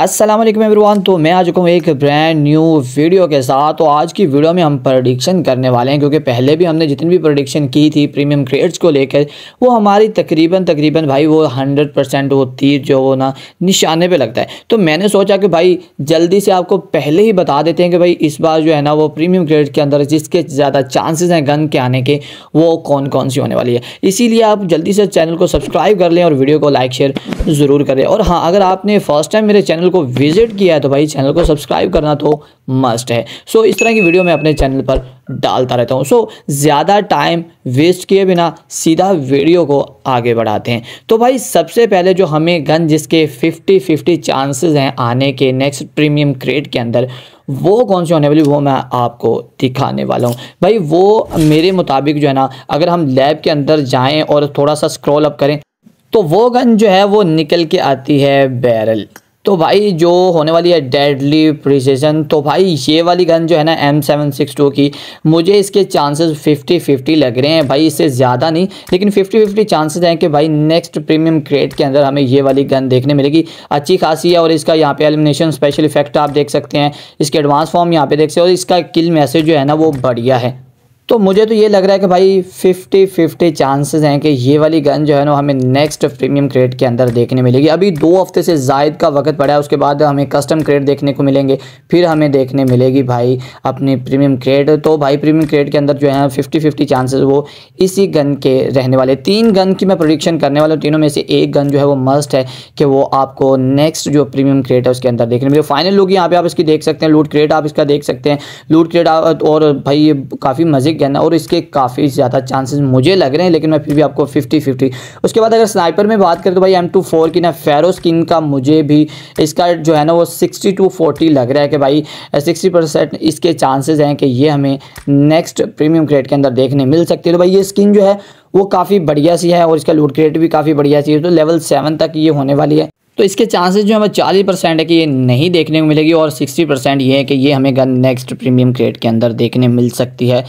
Aslam everyone तो मैं आ चुका हूँ एक ब्रांड न्यू वीडियो के साथ तो आज की वीडियो में हम प्रडिक्शन करने वाले हैं क्योंकि पहले भी हमने जितनी भी प्रडिक्शन की थी प्रीमियम क्रेड्स को लेकर वो हमारी तकरीबन तकरीबन भाई वो हंड्रेड परसेंट वो तीर जो वो ना निशाने पे लगता है तो मैंने सोचा कि भाई जल्दी से आपको पहले ही बता देते हैं कि भाई इस बार जो है ना वो प्रीमियम क्रेड के अंदर जिसके ज़्यादा चांसेस हैं गन के आने के वो कौन कौन सी होने वाली है इसीलिए आप जल्दी से चैनल को सब्सक्राइब कर लें और वीडियो को लाइक शेयर ज़रूर करें और हाँ अगर आपने फर्स्ट टाइम मेरे चैनल चैनल को विजिट किया है तो भाई चैनल को सब्सक्राइब करना तो मस्ट है सो so, इस तरह की वीडियो मैं अपने चैनल पर डालता रहता हूँ सो so, ज़्यादा टाइम वेस्ट किए बिना सीधा वीडियो को आगे बढ़ाते हैं तो भाई सबसे पहले जो हमें गन जिसके 50 50 चांसेस हैं आने के नेक्स्ट प्रीमियम क्रेड के अंदर वो कौन सी होने वाली वो मैं आपको दिखाने वाला हूँ भाई वो मेरे मुताबिक जो है ना अगर हम लैब के अंदर जाएँ और थोड़ा सा स्क्रॉल अप करें तो वो गन जो है वो निकल के आती है बैरल तो भाई जो होने वाली है डेडली प्रिसीजन तो भाई ये वाली गन जो है ना एम सेवन सिक्स टू की मुझे इसके चांसेस फिफ्टी फिफ्टी लग रहे हैं भाई इससे ज़्यादा नहीं लेकिन फिफ्टी फिफ्टी चांसेस हैं कि भाई नेक्स्ट प्रीमियम क्रेड के अंदर हमें ये वाली गन देखने मिलेगी अच्छी खासी है और इसका यहाँ पे एलिमिनेशन स्पेशल इफेक्ट आप देख सकते हैं इसके एडवांस फॉर्म यहाँ पे देख सकते हैं और इसका किल मैसेज जो है ना वो बढ़िया है तो मुझे तो ये लग रहा है कि भाई 50 50 चांसेस हैं कि ये वाली गन जो है ना हमें नेक्स्ट प्रीमियम क्रेड के अंदर देखने मिलेगी अभी दो हफ्ते से जायद का वक्त पड़ा है उसके बाद हमें कस्टम क्रेड देखने को मिलेंगे फिर हमें देखने मिलेगी भाई अपनी प्रीमियम क्रेड तो भाई प्रीमियम क्रेड के अंदर जो है फिफ्टी फिफ्टी चांसेस वो इसी गन के रहने वाले तीन गन की मैं प्रोडिक्शन करने वाला हूँ तीनों में से एक गन जो है वो मस्ट है कि वो आपको नेक्स्ट जो प्रीमियम क्रेड है उसके अंदर देखने मिले फाइनल लुक यहाँ पे आप इसकी देख सकते हैं लूट क्रेड आप इसका देख सकते हैं लूट क्रेड और भाई काफ़ी मज़े कहना और इसके काफ़ी ज़्यादा चांसेस मुझे लग रहे हैं लेकिन मैं फिर भी आपको फिफ्टी फिफ्टी उसके बाद अगर स्नाइपर में बात करें तो भाई एम टू फोर की ना फेरो स्किन का मुझे भी इसका जो है ना वो सिक्सटी टू फोर्टी लग रहा है कि भाई सिक्सटी परसेंट इसके चांसेज हैं कि ये हमें नेक्स्ट प्रीमियम क्रेड के अंदर देखने मिल सकती है तो भाई ये स्किन जो है वो काफ़ी बढ़िया सी है और इसका लूट क्रेट भी काफ़ी बढ़िया सी है तो लेवल सेवन तक ये होने वाली है तो इसके चांसेस जो हमें चालीस परसेंट है कि ये नहीं देखने को मिलेगी और सिक्सटी परसेंट ये है कि ये हमें गन नेक्स्ट प्रीमियम क्रेड के अंदर देखने मिल सकती है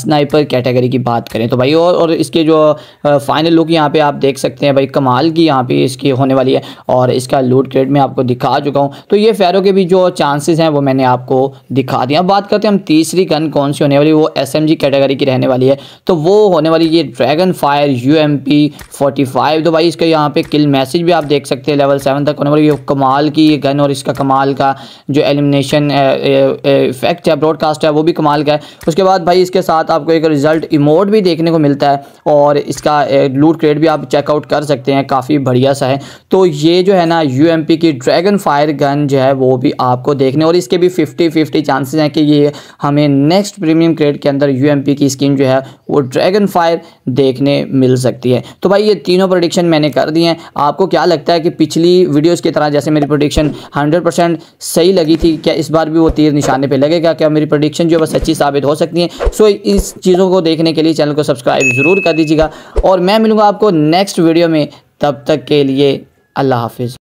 स्नाइपर कैटेगरी की बात करें तो भाई और, और इसके जो फाइनल लुक यहाँ पे आप देख सकते हैं भाई कमाल की यहाँ पे इसकी होने वाली है और इसका लूट क्रेड मैं आपको दिखा चुका हूँ तो ये फैरो के भी जो चांसेज हैं वो मैंने आपको दिखा दिया अब बात करते हैं हम तीसरी गन कौन सी होने वाली वो एस कैटेगरी की रहने वाली है तो वो होने वाली ये dragon fire U M P forty five तो भाई इसका यहाँ पे किल मैसेज भी आप देख सकते हैं लेवल सेवन सेवन तक होने वाली ये कमाल की ये गन और इसका कमाल का जो एलिमिनेशन इफेक्ट है ब्रॉडकास्ट है वो भी कमाल का है उसके बाद भाई इसके साथ आपको एक रिज़ल्ट इमोड भी देखने को मिलता है और इसका लूट क्रेड भी आप चेकआउट कर सकते हैं काफ़ी बढ़िया सा है तो ये जो है ना यू की ड्रैगन फायर गन जो है वो भी आपको देखने और इसके भी फिफ्टी फिफ्टी चांसेज हैं कि ये हमें नेक्स्ट प्रीमियम क्रेड के अंदर यू की स्किन जो है वो ड्रैगन फायर देखने मिल सकती है तो भाई ये तीनों प्रोडिक्शन मैंने कर दी हैं आपको क्या लगता है कि पिछली वीडियोस की तरह जैसे मेरी प्रोडिक्शन 100% सही लगी थी क्या इस बार भी वो तीर निशाने पे लगेगा क्या मेरी प्रोडिक्शन जो है बस अच्छी साबित हो सकती है सो इस चीज़ों को देखने के लिए चैनल को सब्सक्राइब ज़रूर कर दीजिएगा और मैं मिलूँगा आपको नेक्स्ट वीडियो में तब तक के लिए अल्लाह हाफिज़